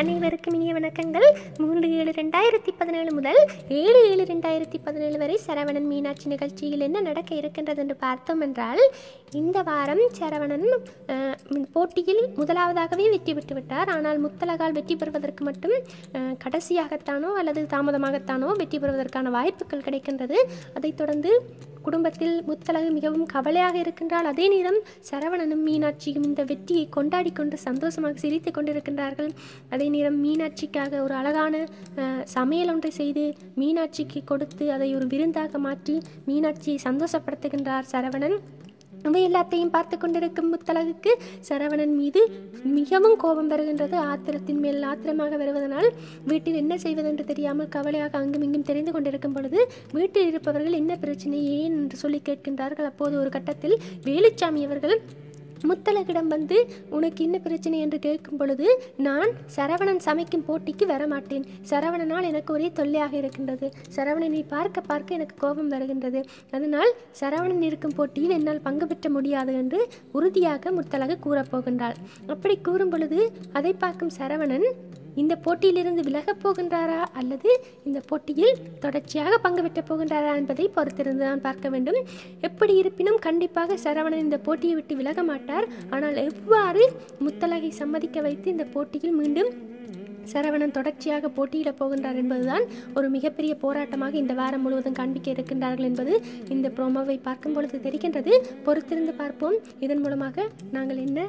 அனைவருக்கும் இனிய வணக்கங்கள் மூன்று ஏழு ரெண்டாயிரத்தி பதினேழு முதல் ஏழு ஏழு ரெண்டாயிரத்தி பதினேழு வரை சரவணன் மீனாட்சி நிகழ்ச்சியில் என்ன நடக்க இருக்கின்றது என்று பார்த்தோம் என்றால் இந்த வாரம் சரவணன் போட்டியில் முதலாவதாகவே வெற்றி பெற்று விட்டார் ஆனால் முத்தலகால் வெற்றி பெறுவதற்கு மட்டும் கடைசியாகத்தானோ அல்லது தாமதமாகத்தானோ வெற்றி பெறுவதற்கான வாய்ப்புகள் கிடைக்கின்றது அதைத் தொடர்ந்து குடும்பத்தில் முத்தலகு மிகவும் கவலையாக இருக்கின்றால் அதே நேரம் சரவணனும் மீனாட்சியும் இந்த வெற்றியை கொண்டாடி கொண்டு சந்தோஷமாக சிரித்து கொண்டிருக்கின்றார்கள் அதே நேரம் மீனாட்சிக்காக ஒரு அழகான சமையல் ஒன்றை செய்து மீனாட்சிக்கு கொடுத்து அதை ஒரு விருந்தாக மாற்றி மீனாட்சியை சந்தோஷப்படுத்துகின்றார் சரவணன் இவை எல்லாத்தையும் பார்த்து கொண்டிருக்கும் முத்தலகுக்கு சரவணன் மீது மிகவும் கோபம் வருகின்றது ஆத்திரத்தின் மேல் ஆத்திரமாக வருவதனால் வீட்டில் என்ன செய்வதென்று தெரியாமல் கவலையாக அங்கும் இங்கும் தெரிந்து கொண்டிருக்கும் பொழுது வீட்டில் இருப்பவர்கள் என்ன பிரச்சனை ஏன் என்று சொல்லி கேட்கின்றார்கள் அப்போது ஒரு கட்டத்தில் வேலுச்சாமி அவர்கள் முத்தலகிடம் வந்து உனக்கு என்ன பிரச்சனை என்று கேட்கும் பொழுது நான் சரவணன் சமைக்கும் போட்டிக்கு வரமாட்டேன் சரவணனால் எனக்கு ஒரே தொல்லையாக இருக்கின்றது சரவணனை பார்க்க பார்க்க எனக்கு கோபம் வருகின்றது அதனால் சரவணன் இருக்கும் போட்டியில் என்னால் பங்கு பெற்ற முடியாது என்று உறுதியாக முத்தலக கூறப்போகின்றாள் அப்படி கூறும் பொழுது அதை பார்க்கும் சரவணன் இந்த போட்டியிலிருந்து விலகப் போகின்றாரா அல்லது இந்த போட்டியில் தொடர்ச்சியாக பங்கு பெற்றப் போகின்றாரா என்பதை பொறுத்திருந்துதான் பார்க்க வேண்டும் எப்படி இருப்பினும் கண்டிப்பாக சரவணன் இந்த போட்டியை விட்டு விலக மாட்டார் ஆனால் எவ்வாறு முத்தலகை சம்மதிக்க வைத்து இந்த போட்டியில் மீண்டும் சரவணன் தொடர்ச்சியாக போட்டியிட போகின்றார் என்பதுதான் ஒரு மிகப்பெரிய போராட்டமாக இந்த வாரம் முழுவதும் காண்பிக்க இருக்கின்றார்கள் என்பது இந்த ப்ரோமோவை பார்க்கும் பொழுது தெரிகின்றது பொறுத்திருந்து பார்ப்போம் இதன் மூலமாக நாங்கள் என்ன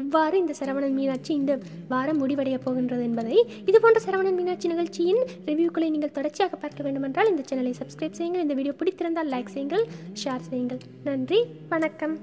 எவ்வாறு இந்த சரவணன் மீனாட்சி இந்த வாரம் முடிவடைய போகின்றது என்பதை இது போன்ற சரவணன் மீனாட்சி நிகழ்ச்சியின் ரிவ்யூக்களை நீங்கள் தொடர்ச்சியாக பார்க்க வேண்டுமென்றால் இந்த சேனலை சப்ஸ்கிரைப் செய்யுங்கள் இந்த வீடியோ பிடித்திருந்தால் லைக் செய்யுங்கள் ஷேர் செய்யுங்கள் நன்றி வணக்கம்